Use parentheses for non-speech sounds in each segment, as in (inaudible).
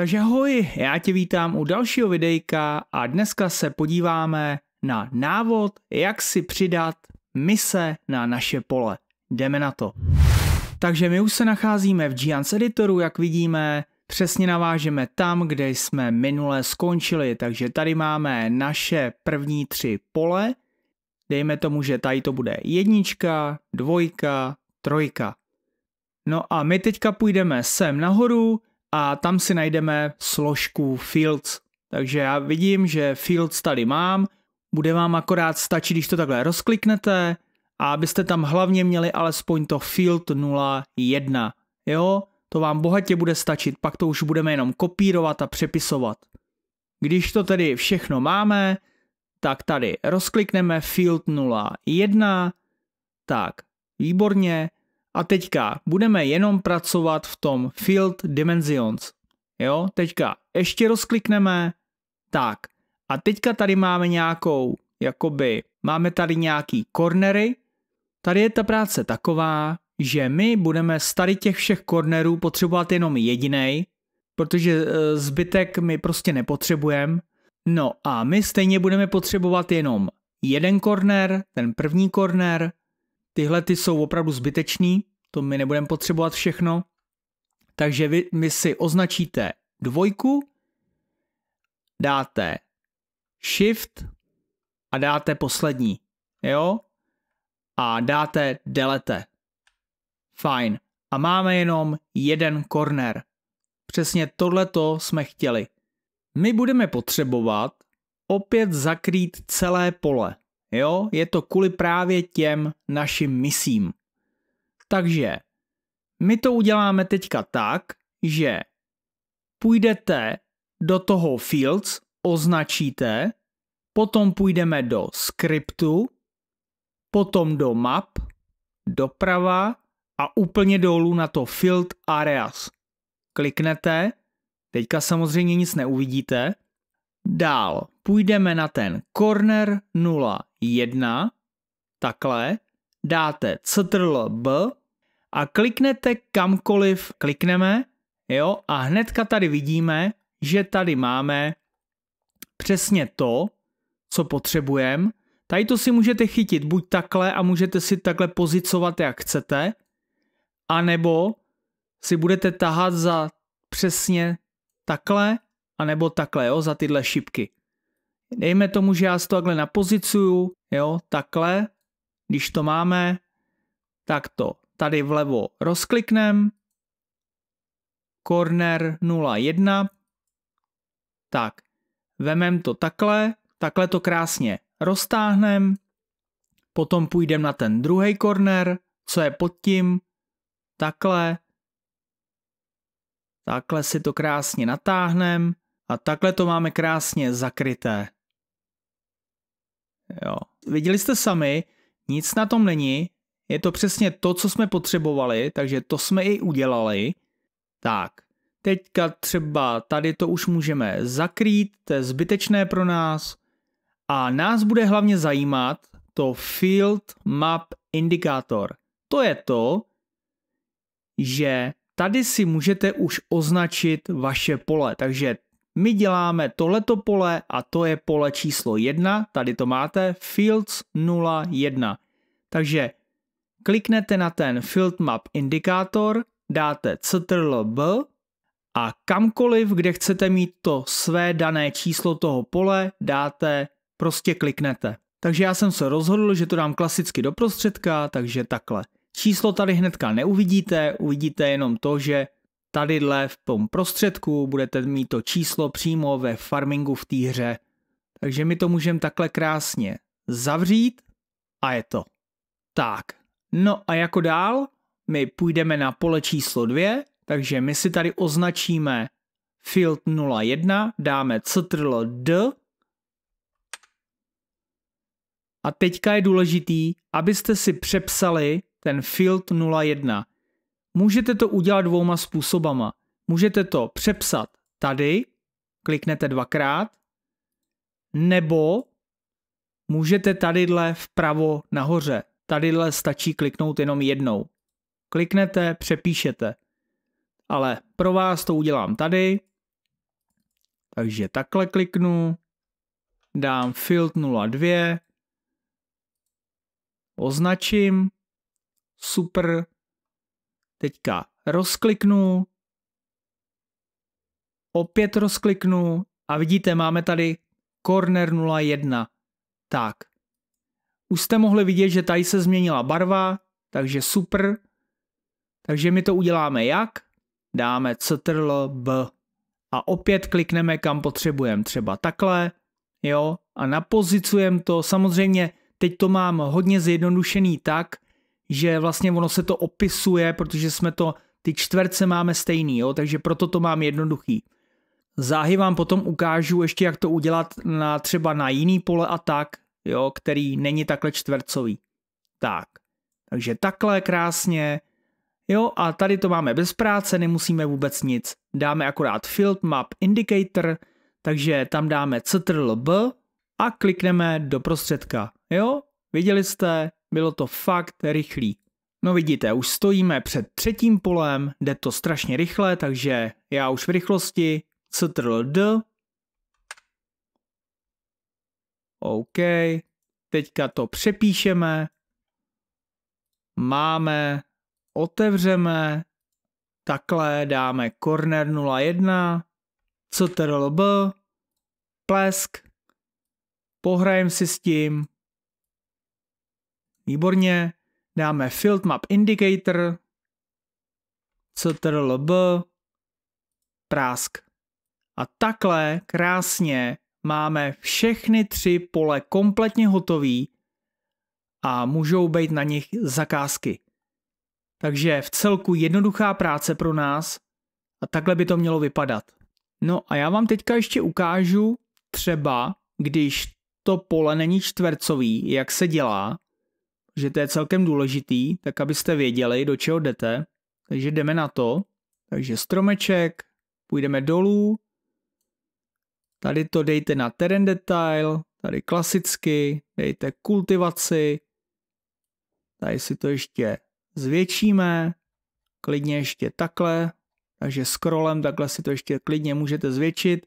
Takže ahoj, já tě vítám u dalšího videjka a dneska se podíváme na návod, jak si přidat mise na naše pole. Jdeme na to. Takže my už se nacházíme v Giants Editoru, jak vidíme, přesně navážeme tam, kde jsme minule skončili, takže tady máme naše první tři pole, dejme tomu, že tady to bude jednička, dvojka, trojka. No a my teďka půjdeme sem nahoru, a tam si najdeme složku Fields. Takže já vidím, že Fields tady mám, bude vám akorát stačit, když to takhle rozkliknete a abyste tam hlavně měli alespoň to Field 01. Jo, to vám bohatě bude stačit, pak to už budeme jenom kopírovat a přepisovat. Když to tedy všechno máme, tak tady rozklikneme Field 01, tak výborně, a teďka budeme jenom pracovat v tom Field Dimensions. Jo, teďka ještě rozklikneme, tak. A teďka tady máme nějakou, jakoby, máme tady nějaký cornery. Tady je ta práce taková, že my budeme z tady těch všech cornerů potřebovat jenom jediný, protože e, zbytek my prostě nepotřebujeme. No a my stejně budeme potřebovat jenom jeden korner, ten první korner, Tyhle ty jsou opravdu zbytečný, to my nebudeme potřebovat všechno. Takže vy my si označíte dvojku, dáte shift a dáte poslední, jo? A dáte delete. Fajn. A máme jenom jeden corner. Přesně tohleto jsme chtěli. My budeme potřebovat opět zakrýt celé pole. Jo, je to kvůli právě těm našim misím. Takže my to uděláme teďka tak, že půjdete do toho fields, označíte, potom půjdeme do skriptu, potom do map, doprava a úplně dolů na to field areas. Kliknete, teďka samozřejmě nic neuvidíte, Dál půjdeme na ten corner 01, takhle, dáte ctrl b a kliknete kamkoliv klikneme, jo, a hnedka tady vidíme, že tady máme přesně to, co potřebujeme. Tady to si můžete chytit buď takhle a můžete si takhle pozicovat, jak chcete, anebo si budete tahat za přesně takhle a nebo takhle, jo, za tyhle šipky. Dejme tomu, že já si to takhle napozicuju, jo, takhle, když to máme, tak to tady vlevo rozkliknem, corner 01, tak, vemem to takhle, takhle to krásně roztáhnem, potom půjdem na ten druhý corner, co je pod tím, takhle, takhle si to krásně natáhnem, a takhle to máme krásně zakryté. Jo. Viděli jste sami, nic na tom není, je to přesně to, co jsme potřebovali, takže to jsme i udělali. Tak, teďka třeba tady to už můžeme zakrýt, to je zbytečné pro nás. A nás bude hlavně zajímat to Field Map Indikátor. To je to, že tady si můžete už označit vaše pole. Takže my děláme tohleto pole a to je pole číslo 1, tady to máte, Fields 01. Takže kliknete na ten Field Map indikátor, dáte CTRL-B a kamkoliv, kde chcete mít to své dané číslo toho pole, dáte, prostě kliknete. Takže já jsem se rozhodl, že to dám klasicky do prostředka, takže takhle. Číslo tady hnedka neuvidíte, uvidíte jenom to, že tadyhle v tom prostředku budete mít to číslo přímo ve farmingu v té hře. Takže my to můžeme takhle krásně zavřít a je to. Tak, no a jako dál, my půjdeme na pole číslo 2, takže my si tady označíme field 01, dáme ctrl d a teďka je důležitý, abyste si přepsali ten field 01. Můžete to udělat dvouma způsobama. Můžete to přepsat tady, kliknete dvakrát, nebo můžete tadyhle vpravo nahoře. Tadyhle stačí kliknout jenom jednou. Kliknete, přepíšete. Ale pro vás to udělám tady. Takže takhle kliknu, dám field 02, označím, super, teďka rozkliknu, opět rozkliknu a vidíte, máme tady Corner 01. Tak, už jste mohli vidět, že tady se změnila barva, takže super. Takže my to uděláme jak? Dáme ctrl b a opět klikneme kam potřebujeme, třeba takhle, jo, a napozicujeme to. Samozřejmě teď to mám hodně zjednodušený tak, že vlastně ono se to opisuje, protože jsme to, ty čtverce máme stejný, jo, takže proto to mám jednoduchý. Záhy vám potom ukážu ještě, jak to udělat na třeba na jiný pole a tak, jo, který není takhle čtvercový. Tak, takže takhle krásně, jo, a tady to máme bez práce, nemusíme vůbec nic. Dáme akorát Field Map Indicator, takže tam dáme CTRL B a klikneme do prostředka, jo, viděli jste, bylo to fakt rychlý. No vidíte, už stojíme před třetím polem, jde to strašně rychle, takže já už v rychlosti ctrl D. OK, teďka to přepíšeme. Máme, otevřeme, takhle dáme corner 01, ctrl B, plesk, pohrajeme si s tím, Výborně. Dáme Field Map Indicator. CTRLB. Prásk. A takhle krásně máme všechny tři pole kompletně hotový a můžou být na nich zakázky. Takže v celku jednoduchá práce pro nás a takhle by to mělo vypadat. No a já vám teďka ještě ukážu třeba, když to pole není čtvercový, jak se dělá, že to je celkem důležitý, tak abyste věděli, do čeho jdete. Takže jdeme na to. Takže stromeček, půjdeme dolů, tady to dejte na terén detail, tady klasicky, dejte kultivaci, tady si to ještě zvětšíme, klidně ještě takhle, takže scrollem takhle si to ještě klidně můžete zvětšit.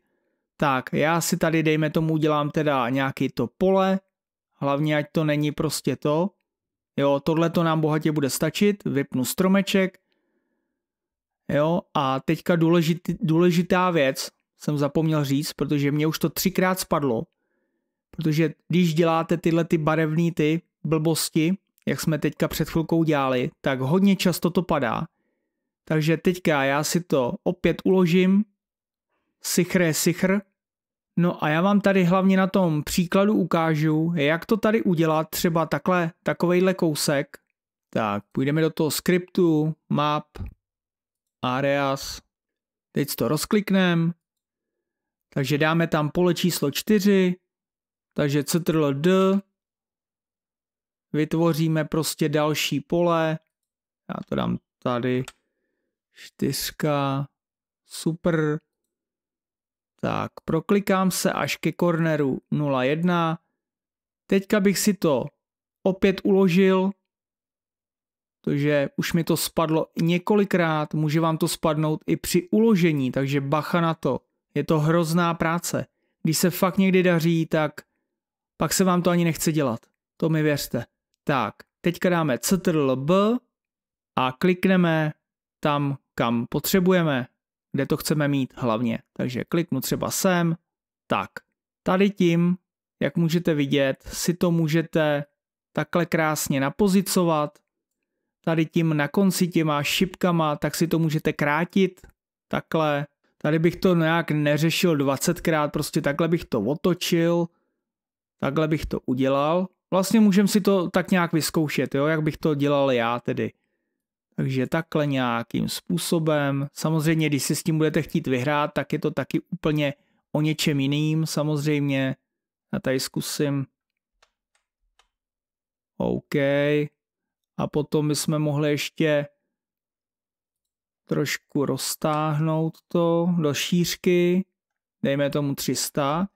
Tak, já si tady dejme tomu udělám teda nějaký to pole, hlavně ať to není prostě to, Jo, tohle to nám bohatě bude stačit, vypnu stromeček. Jo, a teďka důležit, důležitá věc, jsem zapomněl říct, protože mě už to třikrát spadlo, protože když děláte tyhle ty barevné ty blbosti, jak jsme teďka před chvilkou dělali, tak hodně často to padá. Takže teďka já si to opět uložím, sichr je sichr, No a já vám tady hlavně na tom příkladu ukážu, jak to tady udělat třeba takhle, takovejhle kousek. Tak, půjdeme do toho skriptu, map, areas. Teď to rozklikneme. Takže dáme tam pole číslo 4. Takže ctrl d. Vytvoříme prostě další pole. Já to dám tady. 4, Super. Tak, proklikám se až ke corneru 0,1. Teďka bych si to opět uložil, protože už mi to spadlo několikrát, může vám to spadnout i při uložení, takže bacha na to. Je to hrozná práce. Když se fakt někdy daří, tak pak se vám to ani nechce dělat. To mi věřte. Tak, teďka dáme CTRL B a klikneme tam, kam potřebujeme kde to chceme mít hlavně. Takže kliknu třeba sem, tak tady tím, jak můžete vidět, si to můžete takhle krásně napozicovat. Tady tím na konci těma šipkama, tak si to můžete krátit takhle. Tady bych to nějak neřešil 20krát, prostě takhle bych to otočil, takhle bych to udělal. Vlastně můžeme si to tak nějak vyzkoušet, jo, jak bych to dělal já tedy. Takže takhle nějakým způsobem. Samozřejmě, když si s tím budete chtít vyhrát, tak je to taky úplně o něčem jiným samozřejmě. Já tady zkusím. OK. A potom bychom mohli ještě trošku roztáhnout to do šířky. Dejme tomu 300.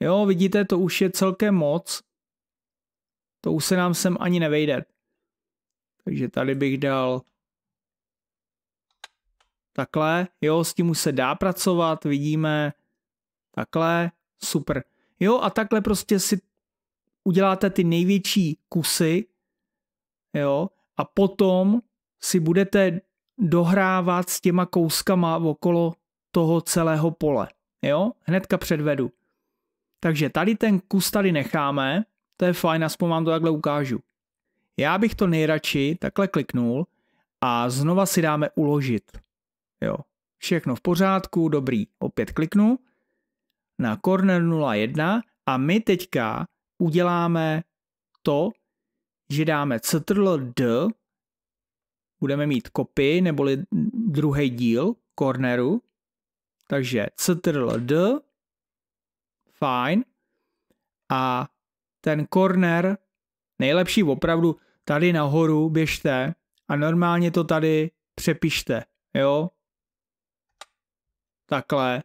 Jo, vidíte, to už je celkem moc. To už se nám sem ani nevejde. Takže tady bych dal takhle, jo, s tím už se dá pracovat, vidíme, takhle, super. Jo, a takhle prostě si uděláte ty největší kusy, jo, a potom si budete dohrávat s těma kouskama okolo toho celého pole, jo, hnedka předvedu. Takže tady ten kus tady necháme, to je fajn, aspoň vám to takhle ukážu. Já bych to nejradši takhle kliknul a znova si dáme uložit. Jo, všechno v pořádku, dobrý. Opět kliknu na Corner 01 a my teďka uděláme to, že dáme Ctrl D, budeme mít kopy neboli druhý díl Corneru, takže Ctrl D, fajn, a ten corner Nejlepší opravdu tady nahoru běžte a normálně to tady přepište, jo? Takhle.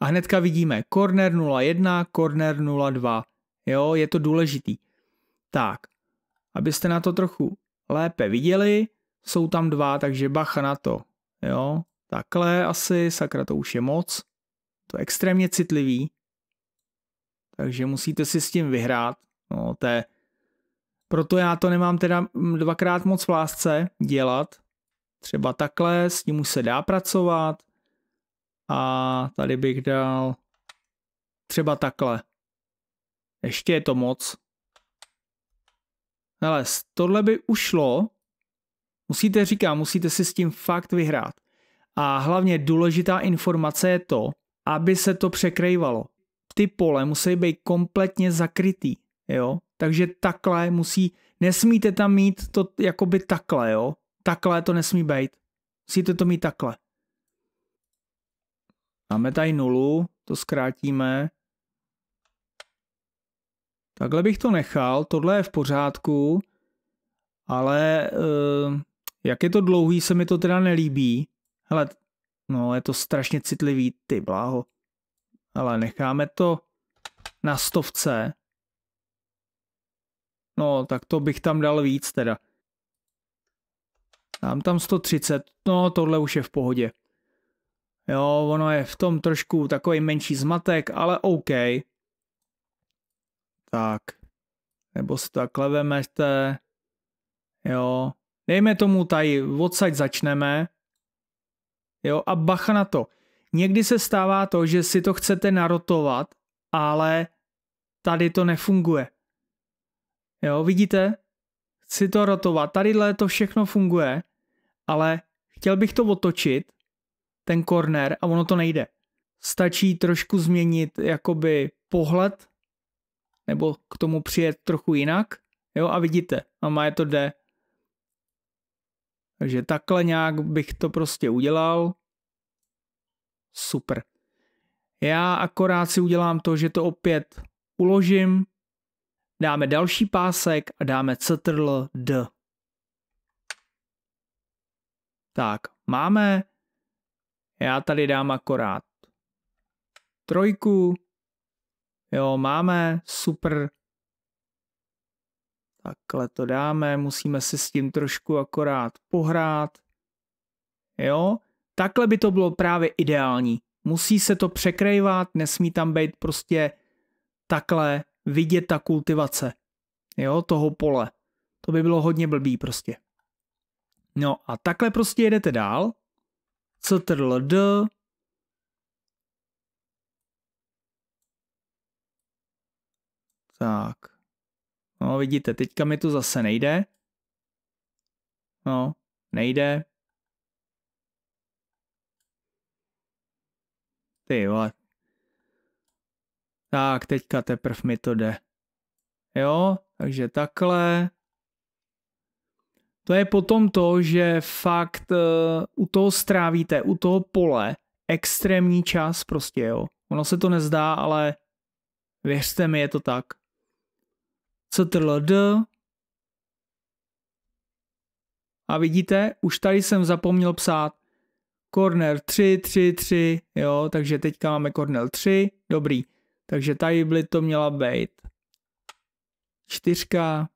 A hnedka vidíme corner 01, corner 02, jo? Je to důležitý. Tak, abyste na to trochu lépe viděli, jsou tam dva, takže bacha na to, jo? Takhle asi, sakra to už je moc. To je extrémně citlivý. Takže musíte si s tím vyhrát. No, to je proto já to nemám teda mm, dvakrát moc v lásce dělat. Třeba takhle, s ním už se dá pracovat. A tady bych dal třeba takhle. Ještě je to moc. Hele, tohle by ušlo. Musíte říkat, musíte si s tím fakt vyhrát. A hlavně důležitá informace je to, aby se to překrývalo. Ty pole musí být kompletně zakrytý, jo? Takže takhle musí, nesmíte tam mít to jakoby takhle, jo. Takhle to nesmí být. Musíte to mít takhle. Máme tady nulu, to zkrátíme. Takhle bych to nechal, tohle je v pořádku, ale eh, jak je to dlouhý, se mi to teda nelíbí. Hele, no je to strašně citlivý, ty bláho. Ale necháme to na stovce. No, tak to bych tam dal víc teda. Dám tam 130, no tohle už je v pohodě. Jo, ono je v tom trošku takový menší zmatek, ale OK. Tak. Nebo si tak takhle vemete. Jo. Dejme tomu tady, odsaď začneme. Jo, a bacha na to. Někdy se stává to, že si to chcete narotovat, ale tady to nefunguje. Jo, vidíte? Chci to rotovat. Tadyhle to všechno funguje, ale chtěl bych to otočit, ten korner, a ono to nejde. Stačí trošku změnit jakoby pohled, nebo k tomu přijet trochu jinak, jo, a vidíte, a má je to jde. Takže takhle nějak bych to prostě udělal. Super. Já akorát si udělám to, že to opět uložím, dáme další pásek a dáme ctrl d. Tak, máme. Já tady dám akorát trojku. Jo, máme, super. Takhle to dáme, musíme si s tím trošku akorát pohrát. Jo, takhle by to bylo právě ideální. Musí se to překrývat, nesmí tam být prostě takhle vidět ta kultivace, jo, toho pole. To by bylo hodně blbý prostě. No a takhle prostě jedete dál. CTRLD. Tak. No vidíte, teďka mi to zase nejde. No, nejde. Ty vole, tak, teďka teprv mi to jde. Jo, takže takhle. To je potom to, že fakt uh, u toho strávíte, u toho pole, extrémní čas prostě, jo. Ono se to nezdá, ale věřte mi, je to tak. CTRLD. A vidíte, už tady jsem zapomněl psát corner 3, 3, 3, jo, takže teďka máme corner 3, dobrý. Takže tady by to měla být čtyřka.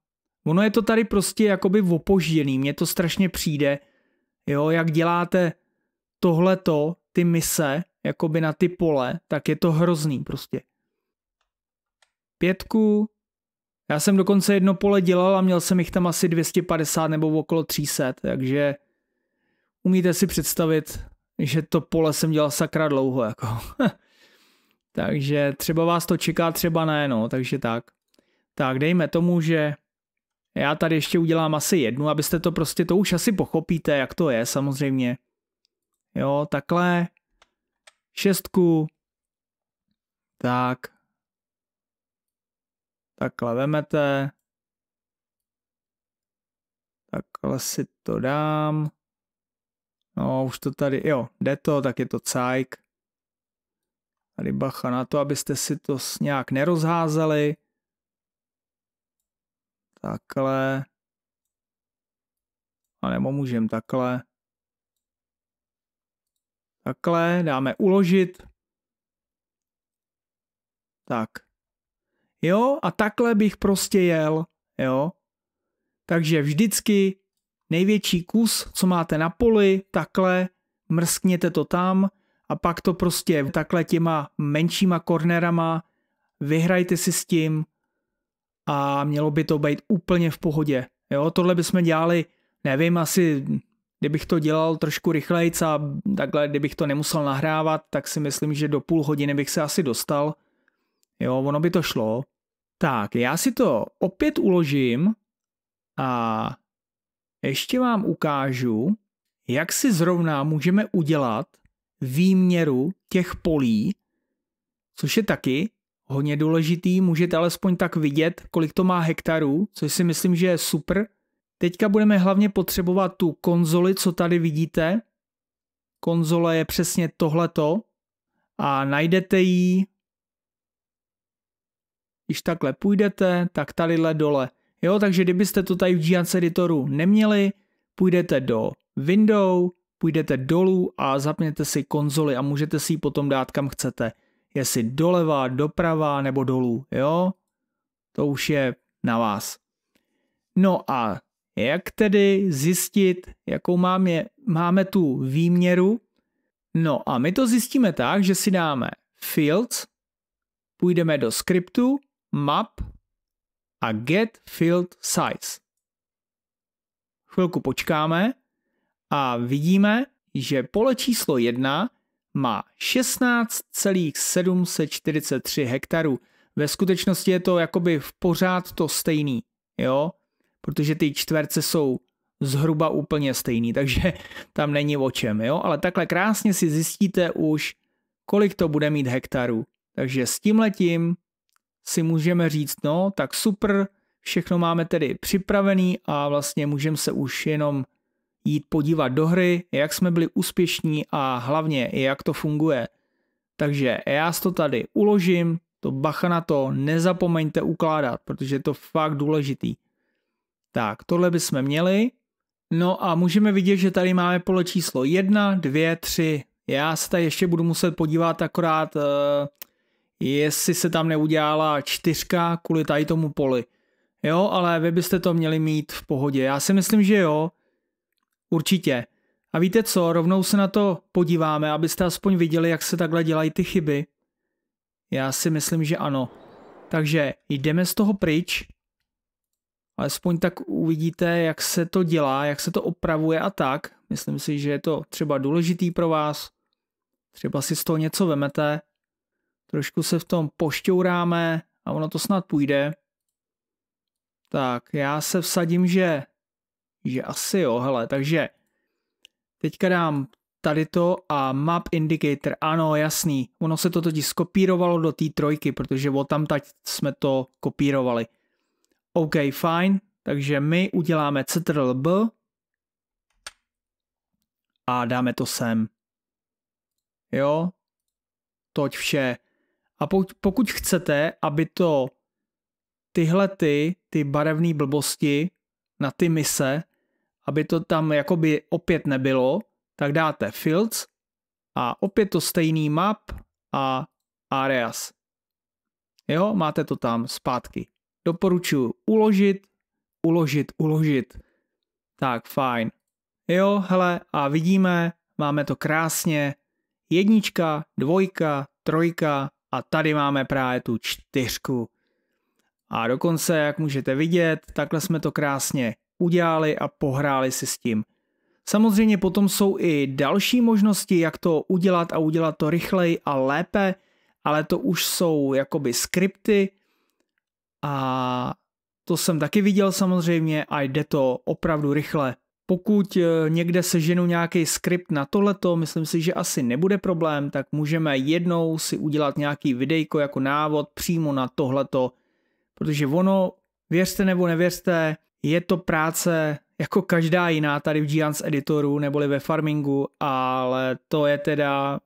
Ono je to tady prostě jakoby opožděný, mně to strašně přijde, jo, jak děláte tohleto, ty mise, jakoby na ty pole, tak je to hrozný prostě. Pětku, já jsem dokonce jedno pole dělal a měl jsem jich tam asi 250 nebo okolo 300, takže umíte si představit, že to pole jsem dělal sakra dlouho, jako. (laughs) Takže třeba vás to čeká, třeba ne, no, takže tak. Tak dejme tomu, že já tady ještě udělám asi jednu, abyste to prostě, to už asi pochopíte, jak to je samozřejmě. Jo, takhle. Šestku. Tak. Takhle vemete. Takhle si to dám. No, už to tady, jo, jde to, tak je to cajk. Tady bacha na to, abyste si to nějak nerozházeli. Takhle. A nebo můžem takhle. Takhle dáme uložit. Tak. Jo, a takhle bych prostě jel, jo. Takže vždycky největší kus, co máte na poli, takhle, mrskněte to tam, a pak to prostě takhle těma menšíma kornerama vyhrajte si s tím a mělo by to být úplně v pohodě. Jo, tohle bychom dělali, nevím, asi kdybych to dělal trošku rychleji a takhle, kdybych to nemusel nahrávat, tak si myslím, že do půl hodiny bych se asi dostal. Jo, ono by to šlo. Tak, já si to opět uložím a ještě vám ukážu, jak si zrovna můžeme udělat výměru těch polí, což je taky hodně důležitý. Můžete alespoň tak vidět, kolik to má hektarů, což si myslím, že je super. Teďka budeme hlavně potřebovat tu konzoli, co tady vidíte. Konzole je přesně tohleto a najdete ji, když takhle půjdete, tak tadyhle dole. Jo, takže kdybyste to tady v Giants Editoru neměli, půjdete do Window, půjdete dolů a zapněte si konzoli a můžete si ji potom dát kam chcete. Jestli doleva, doprava nebo dolů, jo? To už je na vás. No a jak tedy zjistit, jakou máme, máme tu výměru? No a my to zjistíme tak, že si dáme fields, půjdeme do skriptu, map a get field size. Chvilku počkáme a vidíme, že pole číslo 1 má 16,743 hektarů. Ve skutečnosti je to jakoby v pořád to stejný, jo? Protože ty čtverce jsou zhruba úplně stejný, (laughs) takže tam není o čem, jo? Ale takhle krásně si zjistíte už, kolik to bude mít hektarů. Takže s tím letím si můžeme říct, no tak super, všechno máme tedy připravený a vlastně můžeme se už jenom jít podívat do hry, jak jsme byli úspěšní a hlavně jak to funguje. Takže já to tady uložím, to bacha na to, nezapomeňte ukládat, protože je to fakt důležitý. Tak, tohle bychom měli. No a můžeme vidět, že tady máme pole číslo 1, 2, 3. Já se tady ještě budu muset podívat akorát, eh, jestli se tam neudělala čtyřka kvůli tady tomu poli. Jo, ale vy byste to měli mít v pohodě. Já si myslím, že jo, Určitě. A víte co, rovnou se na to podíváme, abyste aspoň viděli, jak se takhle dělají ty chyby. Já si myslím, že ano. Takže jdeme z toho pryč. Alespoň tak uvidíte, jak se to dělá, jak se to opravuje a tak. Myslím si, že je to třeba důležitý pro vás. Třeba si z toho něco vemete. Trošku se v tom pošťouráme a ono to snad půjde. Tak, já se vsadím, že že asi jo, hele, takže teďka dám tady to a map indicator, ano, jasný, ono se to totiž skopírovalo do té trojky, protože od tak jsme to kopírovali. OK, fajn, takže my uděláme ctrl B a dáme to sem. Jo, toť vše. A pokud, pokud chcete, aby to tyhle ty, ty barevné blbosti na ty mise aby to tam jakoby opět nebylo, tak dáte fields a opět to stejný map a areas. Jo, máte to tam zpátky. Doporučuji uložit, uložit, uložit. Tak, fajn. Jo, hele, a vidíme, máme to krásně. Jednička, dvojka, trojka a tady máme právě tu čtyřku. A dokonce, jak můžete vidět, takhle jsme to krásně udělali a pohráli si s tím. Samozřejmě potom jsou i další možnosti, jak to udělat a udělat to rychleji a lépe, ale to už jsou jakoby skripty a to jsem taky viděl samozřejmě a jde to opravdu rychle. Pokud eh, někde seženu nějaký skript na tohleto, myslím si, že asi nebude problém, tak můžeme jednou si udělat nějaký videjko jako návod přímo na tohleto, protože ono, věřte nebo nevěřte, je to práce jako každá jiná tady v Giants editoru neboli ve farmingu, ale to je teda,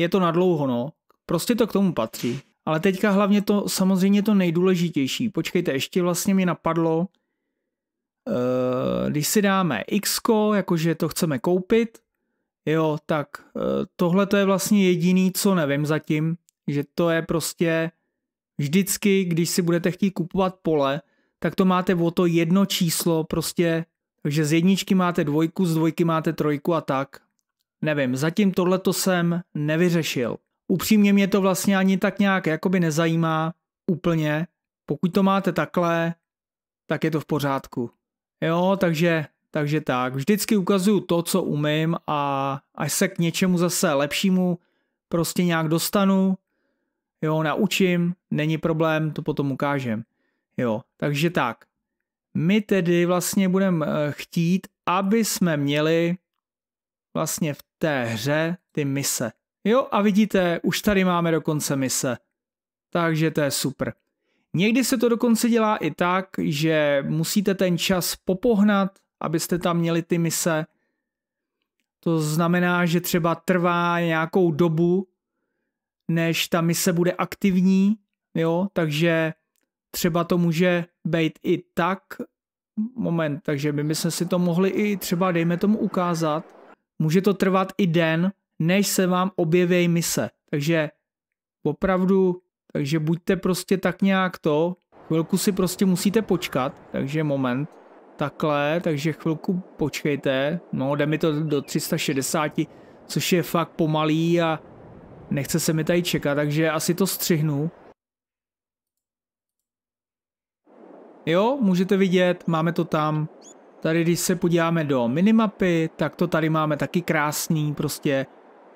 je to nadlouho no, prostě to k tomu patří. Ale teďka hlavně to samozřejmě to nejdůležitější. Počkejte, ještě vlastně mi napadlo, eh, když si dáme X, jakože to chceme koupit, jo, tak eh, tohle to je vlastně jediný, co nevím zatím, že to je prostě vždycky, když si budete chtít kupovat pole, tak to máte o to jedno číslo prostě, takže z jedničky máte dvojku, z dvojky máte trojku a tak. Nevím, zatím to jsem nevyřešil. Upřímně mě to vlastně ani tak nějak jakoby nezajímá úplně. Pokud to máte takhle, tak je to v pořádku. Jo, takže, takže tak. Vždycky ukazuju to, co umím a až se k něčemu zase lepšímu prostě nějak dostanu, jo, naučím, není problém, to potom ukážem. Jo, takže tak. My tedy vlastně budeme eh, chtít, aby jsme měli vlastně v té hře ty mise. Jo, a vidíte, už tady máme dokonce mise. Takže to je super. Někdy se to dokonce dělá i tak, že musíte ten čas popohnat, abyste tam měli ty mise. To znamená, že třeba trvá nějakou dobu, než ta mise bude aktivní, jo, takže třeba to může být i tak, moment, takže my bychom si to mohli i třeba, dejme tomu, ukázat. Může to trvat i den, než se vám objeví mise. Takže opravdu, takže buďte prostě tak nějak to, chvilku si prostě musíte počkat, takže moment, takhle, takže chvilku počkejte, no jde mi to do 360, což je fakt pomalý a nechce se mi tady čekat, takže asi to střihnu. Jo, můžete vidět, máme to tam. Tady, když se podíváme do minimapy, tak to tady máme taky krásný, prostě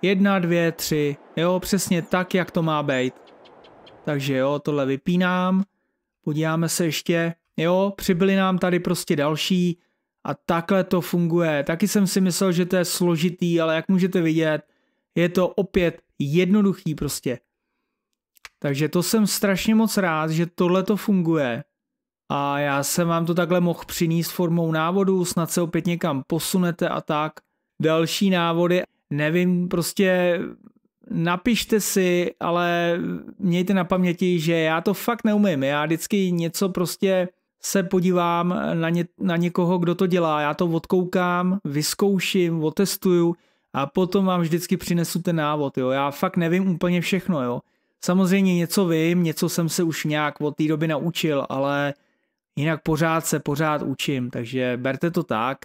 jedna, dvě, tři, jo, přesně tak, jak to má být. Takže jo, tohle vypínám, podíváme se ještě, jo, přibyly nám tady prostě další a takhle to funguje. Taky jsem si myslel, že to je složitý, ale jak můžete vidět, je to opět jednoduchý prostě. Takže to jsem strašně moc rád, že tohle to funguje. A já jsem vám to takhle mohl přinést formou návodu, snad se opět někam posunete a tak. Další návody, nevím, prostě napište si, ale mějte na paměti, že já to fakt neumím. Já vždycky něco prostě se podívám na, ně, na někoho, kdo to dělá. Já to odkoukám, vyzkouším, otestuju a potom vám vždycky přinesu ten návod. Jo. Já fakt nevím úplně všechno. Jo. Samozřejmě něco vím, něco jsem se už nějak od té doby naučil, ale Jinak pořád se pořád učím, takže berte to tak.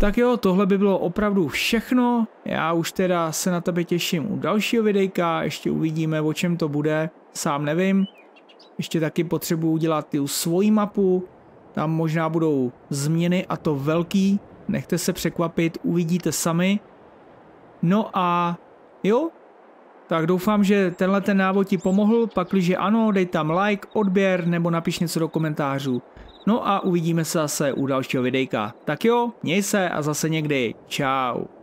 Tak jo, tohle by bylo opravdu všechno. Já už teda se na tebe těším u dalšího videjka, ještě uvidíme, o čem to bude, sám nevím. Ještě taky potřebuji udělat tu svoji mapu, tam možná budou změny a to velký, nechte se překvapit, uvidíte sami. No a jo, tak doufám, že tenhle ten návod ti pomohl, pakliže ano, dej tam like, odběr nebo napiš něco do komentářů. No a uvidíme se zase u dalšího videjka. Tak jo, měj se a zase někdy. Čau.